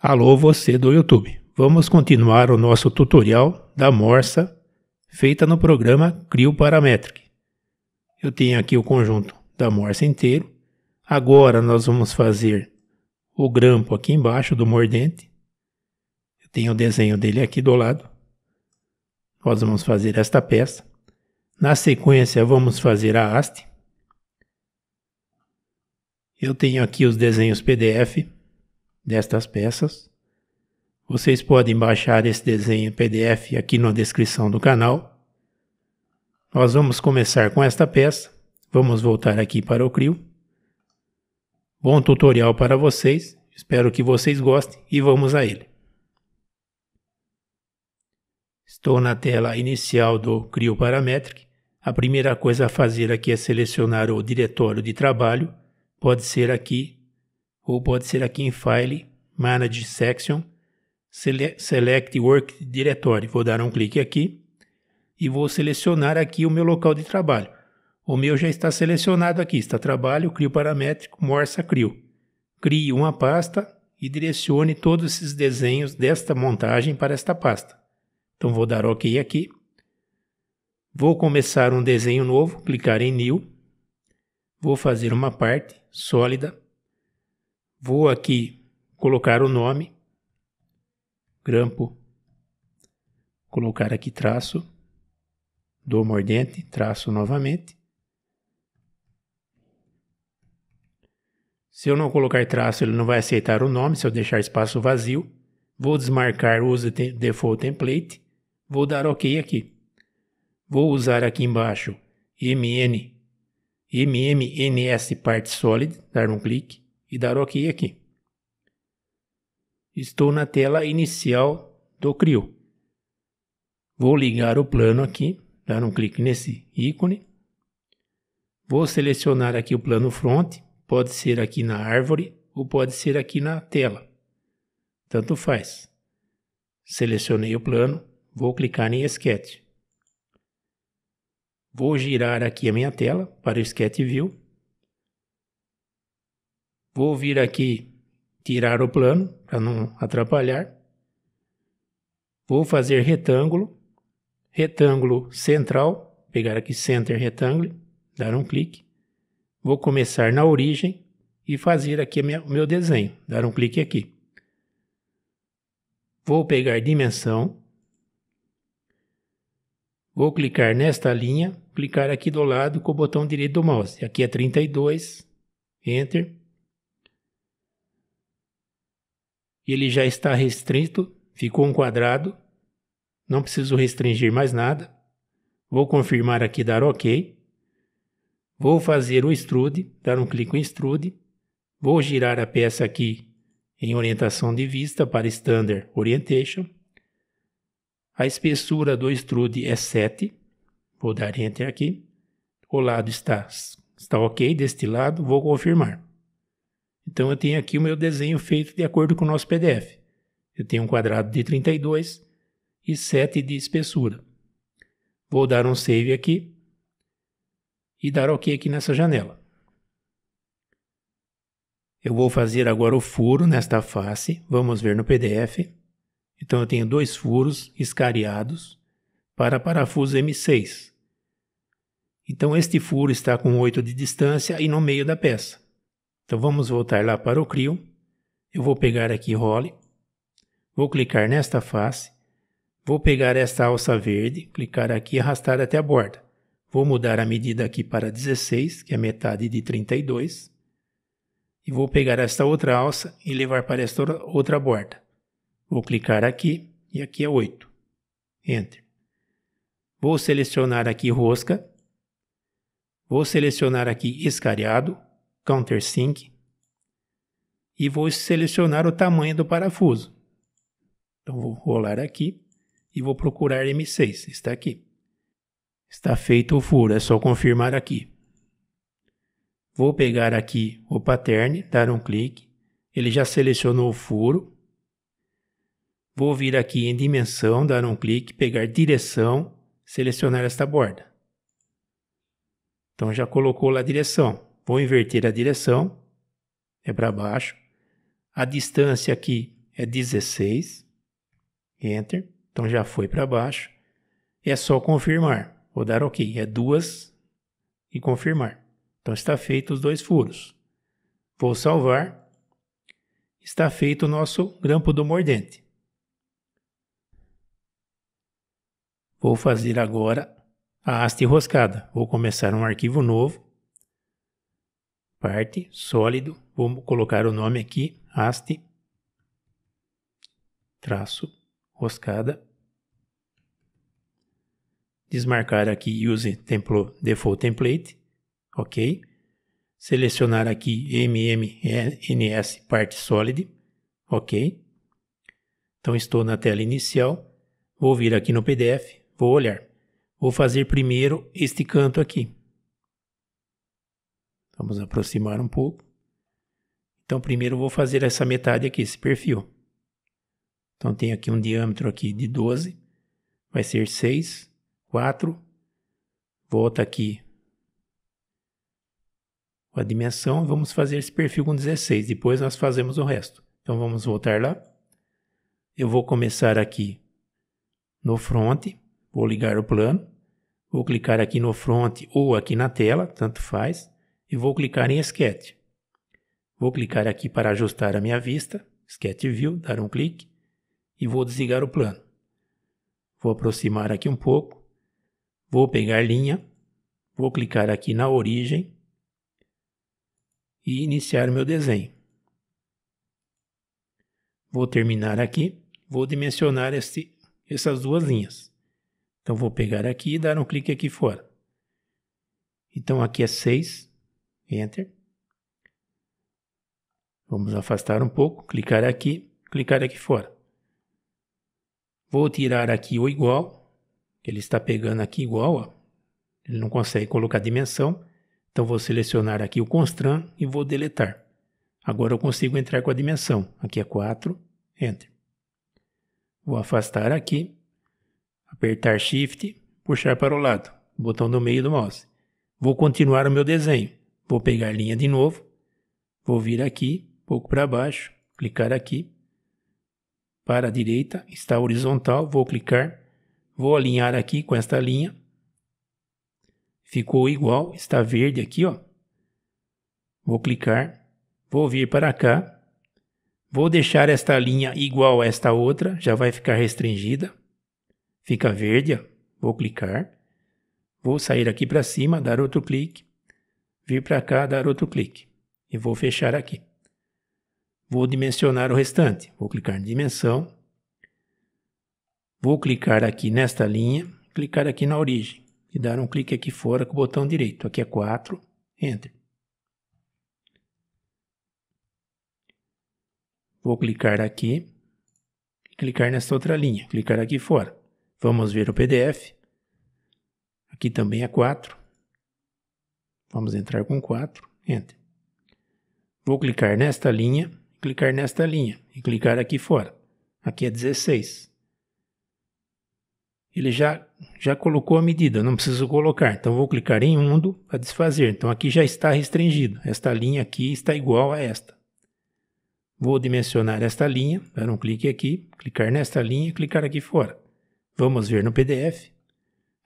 Alô você do YouTube. Vamos continuar o nosso tutorial da morsa feita no programa Crio Parametric. Eu tenho aqui o conjunto da morsa inteiro. Agora nós vamos fazer o grampo aqui embaixo do mordente. Eu tenho o desenho dele aqui do lado. Nós vamos fazer esta peça. Na sequência vamos fazer a haste. Eu tenho aqui os desenhos PDF destas peças. Vocês podem baixar esse desenho em PDF aqui na descrição do canal. Nós vamos começar com esta peça. Vamos voltar aqui para o CRIO. Bom tutorial para vocês. Espero que vocês gostem e vamos a ele. Estou na tela inicial do CRIO Parametric. A primeira coisa a fazer aqui é selecionar o diretório de trabalho. Pode ser aqui ou pode ser aqui em File, Manage Section, Sele Select Work Directory. Vou dar um clique aqui e vou selecionar aqui o meu local de trabalho. O meu já está selecionado aqui, está trabalho, crio paramétrico, morsa, crio. Crie uma pasta e direcione todos esses desenhos desta montagem para esta pasta. Então vou dar OK aqui. Vou começar um desenho novo, clicar em New. Vou fazer uma parte sólida Vou aqui colocar o nome, grampo, colocar aqui traço, dou mordente, traço novamente. Se eu não colocar traço, ele não vai aceitar o nome, se eu deixar espaço vazio. Vou desmarcar o Use Default Template, vou dar OK aqui. Vou usar aqui embaixo MN, MMNS Part Solid, dar um clique e dar OK aqui. Estou na tela inicial do CRIO. Vou ligar o plano aqui, dar um clique nesse ícone. Vou selecionar aqui o plano front, pode ser aqui na árvore ou pode ser aqui na tela. Tanto faz. Selecionei o plano, vou clicar em Sketch. Vou girar aqui a minha tela para o Sketch View Vou vir aqui tirar o plano para não atrapalhar. Vou fazer retângulo, retângulo central, pegar aqui Center Retângulo, dar um clique. Vou começar na origem e fazer aqui o meu desenho, dar um clique aqui. Vou pegar dimensão, Vou clicar nesta linha, clicar aqui do lado com o botão direito do mouse. Aqui é 32, Enter. ele já está restrito, ficou um quadrado, não preciso restringir mais nada. Vou confirmar aqui, dar OK. Vou fazer o extrude, dar um clique em extrude. Vou girar a peça aqui em orientação de vista para Standard Orientation. A espessura do extrude é 7. Vou dar Enter aqui. O lado está, está ok deste lado, vou confirmar. Então eu tenho aqui o meu desenho feito de acordo com o nosso PDF. Eu tenho um quadrado de 32 e 7 de espessura. Vou dar um save aqui e dar OK aqui nessa janela. Eu vou fazer agora o furo nesta face, vamos ver no PDF. Então eu tenho dois furos escariados para parafuso M6. Então este furo está com 8 de distância e no meio da peça. Então vamos voltar lá para o Crio. Eu vou pegar aqui Role. Vou clicar nesta face. Vou pegar esta alça verde, clicar aqui e arrastar até a borda. Vou mudar a medida aqui para 16, que é metade de 32. E vou pegar esta outra alça e levar para esta outra borda. Vou clicar aqui e aqui é 8. Enter. Vou selecionar aqui rosca. Vou selecionar aqui escariado. CounterSync e vou selecionar o tamanho do parafuso. Então vou rolar aqui e vou procurar M6, está aqui. Está feito o furo, é só confirmar aqui. Vou pegar aqui o pattern, dar um clique, ele já selecionou o furo. Vou vir aqui em dimensão, dar um clique, pegar direção, selecionar esta borda. Então já colocou lá a direção. Vou inverter a direção, é para baixo. A distância aqui é 16, Enter, então já foi para baixo. É só confirmar, vou dar OK, é duas e confirmar. Então está feito os dois furos. Vou salvar, está feito o nosso grampo do mordente. Vou fazer agora a haste enroscada. Vou começar um arquivo novo parte, sólido, vamos colocar o nome aqui, haste, traço, roscada. Desmarcar aqui Use Template Default Template, ok. Selecionar aqui MMNS parte solid, ok. Então estou na tela inicial, vou vir aqui no PDF, vou olhar. Vou fazer primeiro este canto aqui, Vamos aproximar um pouco. Então, primeiro eu vou fazer essa metade aqui, esse perfil. Então, tem aqui um diâmetro aqui de 12, vai ser 6, 4. Volta aqui a dimensão, vamos fazer esse perfil com 16, depois nós fazemos o resto. Então, vamos voltar lá. Eu vou começar aqui no front, vou ligar o plano, vou clicar aqui no front ou aqui na tela, tanto faz e vou clicar em Sketch. Vou clicar aqui para ajustar a minha vista, Sketch View, dar um clique e vou desligar o plano. Vou aproximar aqui um pouco, vou pegar linha, vou clicar aqui na origem e iniciar meu desenho. Vou terminar aqui, vou dimensionar esse, essas duas linhas. Então vou pegar aqui e dar um clique aqui fora. Então aqui é 6, Enter. Vamos afastar um pouco, clicar aqui, clicar aqui fora. Vou tirar aqui o igual, ele está pegando aqui igual, ó. ele não consegue colocar dimensão. Então vou selecionar aqui o constran e vou deletar. Agora eu consigo entrar com a dimensão. Aqui é 4, Enter. Vou afastar aqui, apertar Shift, puxar para o lado, botão do meio do mouse. Vou continuar o meu desenho. Vou pegar linha de novo, vou vir aqui, pouco para baixo, clicar aqui. Para a direita, está horizontal, vou clicar, vou alinhar aqui com esta linha. Ficou igual, está verde aqui, ó. Vou clicar, vou vir para cá, vou deixar esta linha igual a esta outra, já vai ficar restringida. Fica verde, ó. vou clicar, vou sair aqui para cima, dar outro clique vir para cá dar outro clique e vou fechar aqui. Vou dimensionar o restante. Vou clicar em dimensão. Vou clicar aqui nesta linha, clicar aqui na origem e dar um clique aqui fora com o botão direito. Aqui é 4, Enter. Vou clicar aqui e clicar nesta outra linha, clicar aqui fora. Vamos ver o PDF. Aqui também é 4. Vamos entrar com 4, Enter. Vou clicar nesta linha, clicar nesta linha e clicar aqui fora. Aqui é 16. Ele já, já colocou a medida, não preciso colocar. Então vou clicar em undo para desfazer. Então aqui já está restringido. Esta linha aqui está igual a esta. Vou dimensionar esta linha, dar um clique aqui, clicar nesta linha e clicar aqui fora. Vamos ver no PDF.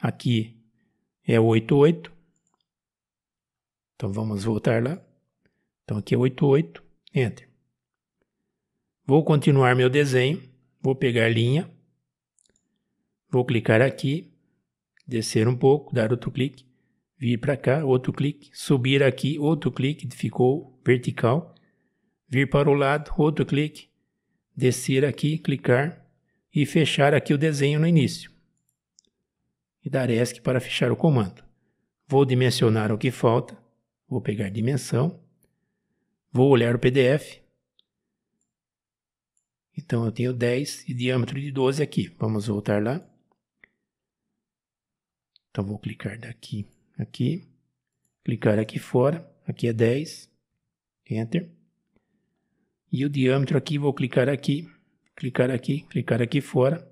Aqui é 88, então vamos voltar lá. Então aqui é 88, enter. Vou continuar meu desenho, vou pegar linha, vou clicar aqui, descer um pouco, dar outro clique, vir para cá, outro clique, subir aqui, outro clique, ficou vertical, vir para o lado, outro clique, descer aqui, clicar e fechar aqui o desenho no início. E dar ESC para fechar o comando. Vou dimensionar o que falta, Vou pegar dimensão. Vou olhar o PDF. Então eu tenho 10 e diâmetro de 12 aqui. Vamos voltar lá. Então vou clicar daqui, aqui. Clicar aqui fora. Aqui é 10. Enter. E o diâmetro aqui, vou clicar aqui. Clicar aqui, clicar aqui fora.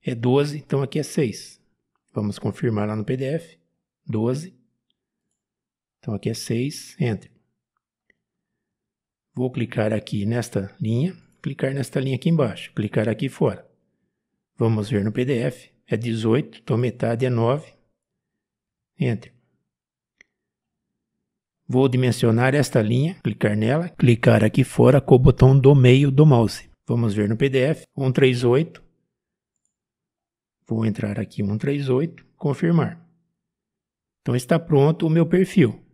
É 12, então aqui é 6. Vamos confirmar lá no PDF. 12. Então aqui é 6, Enter. Vou clicar aqui nesta linha, clicar nesta linha aqui embaixo, clicar aqui fora. Vamos ver no PDF, é 18, então metade é 9, Enter. Vou dimensionar esta linha, clicar nela, clicar aqui fora com o botão do meio do mouse. Vamos ver no PDF, 138. Vou entrar aqui 138, confirmar. Então está pronto o meu perfil.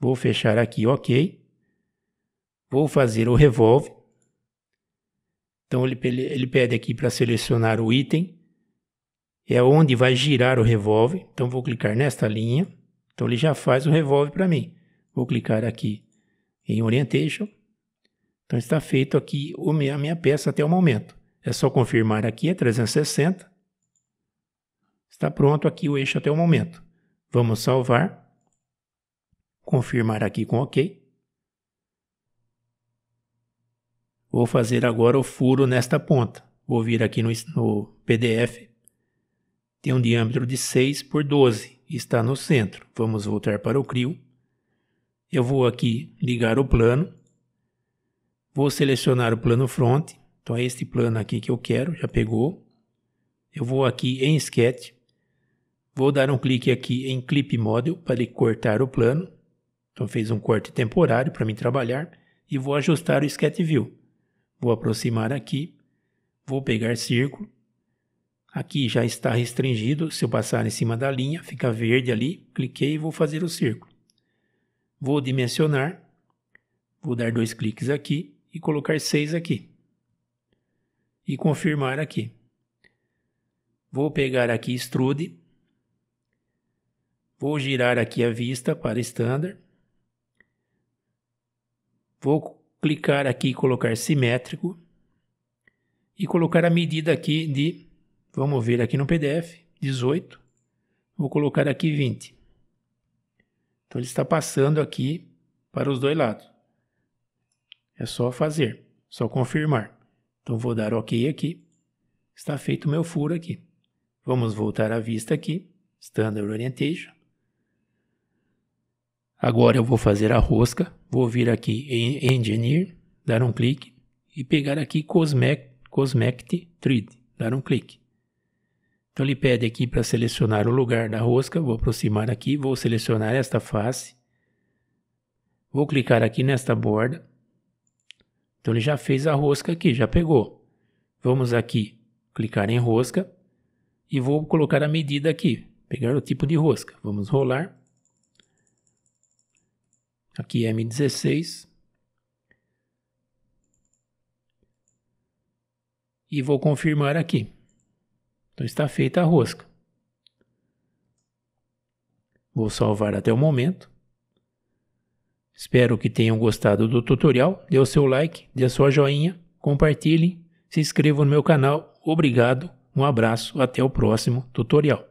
Vou fechar aqui OK. Vou fazer o revolve. Então ele, ele pede aqui para selecionar o item. É onde vai girar o revolve. Então vou clicar nesta linha. Então ele já faz o revolve para mim. Vou clicar aqui em Orientation. Então está feito aqui a minha peça até o momento. É só confirmar aqui, é 360. Está pronto aqui o eixo até o momento. Vamos salvar confirmar aqui com OK. Vou fazer agora o furo nesta ponta. Vou vir aqui no, no PDF. Tem um diâmetro de 6 por 12. Está no centro. Vamos voltar para o CRIO. Eu vou aqui ligar o plano. Vou selecionar o plano front. Então é este plano aqui que eu quero. Já pegou. Eu vou aqui em Sketch. Vou dar um clique aqui em Clip Model para ele cortar o plano. Então fez um corte temporário para mim trabalhar e vou ajustar o sketch view. Vou aproximar aqui, vou pegar círculo. Aqui já está restringido, se eu passar em cima da linha, fica verde ali, cliquei e vou fazer o círculo. Vou dimensionar, vou dar dois cliques aqui e colocar 6 aqui. E confirmar aqui. Vou pegar aqui extrude, vou girar aqui a vista para standard Vou clicar aqui e colocar simétrico. E colocar a medida aqui de, vamos ver aqui no PDF, 18. Vou colocar aqui 20. Então ele está passando aqui para os dois lados. É só fazer, só confirmar. Então vou dar OK aqui. Está feito o meu furo aqui. Vamos voltar à vista aqui, Standard Orientation. Agora eu vou fazer a rosca, vou vir aqui em Engineer, dar um clique e pegar aqui Cosmect, Cosmect Thread, dar um clique. Então ele pede aqui para selecionar o lugar da rosca, vou aproximar aqui, vou selecionar esta face, vou clicar aqui nesta borda. Então ele já fez a rosca aqui, já pegou. Vamos aqui, clicar em rosca e vou colocar a medida aqui, pegar o tipo de rosca. Vamos rolar aqui é M16. E vou confirmar aqui. Então está feita a rosca. Vou salvar até o momento. Espero que tenham gostado do tutorial. Dê o seu like, dê a sua joinha, compartilhe, se inscreva no meu canal. Obrigado, um abraço, até o próximo tutorial.